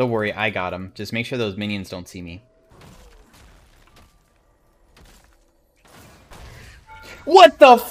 Don't worry, I got him. Just make sure those minions don't see me. What the